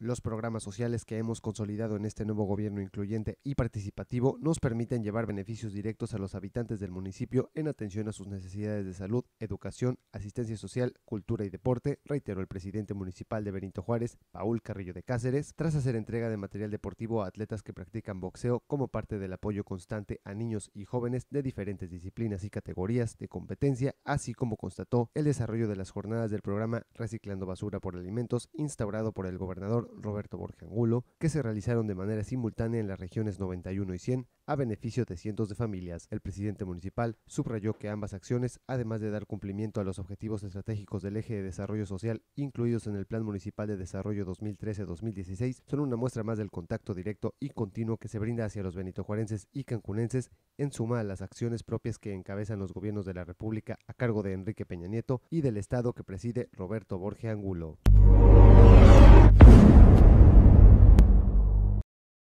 Los programas sociales que hemos consolidado en este nuevo gobierno incluyente y participativo nos permiten llevar beneficios directos a los habitantes del municipio en atención a sus necesidades de salud, educación, asistencia social, cultura y deporte, reiteró el presidente municipal de Benito Juárez, Paul Carrillo de Cáceres, tras hacer entrega de material deportivo a atletas que practican boxeo como parte del apoyo constante a niños y jóvenes de diferentes disciplinas y categorías de competencia, así como constató el desarrollo de las jornadas del programa Reciclando Basura por Alimentos instaurado por el gobernador Roberto Borges Angulo, que se realizaron de manera simultánea en las regiones 91 y 100 a beneficio de cientos de familias. El presidente municipal subrayó que ambas acciones, además de dar cumplimiento a los objetivos estratégicos del eje de desarrollo social incluidos en el Plan Municipal de Desarrollo 2013-2016, son una muestra más del contacto directo y continuo que se brinda hacia los benitojuarenses y cancunenses en suma a las acciones propias que encabezan los gobiernos de la República a cargo de Enrique Peña Nieto y del Estado que preside Roberto Borge Angulo.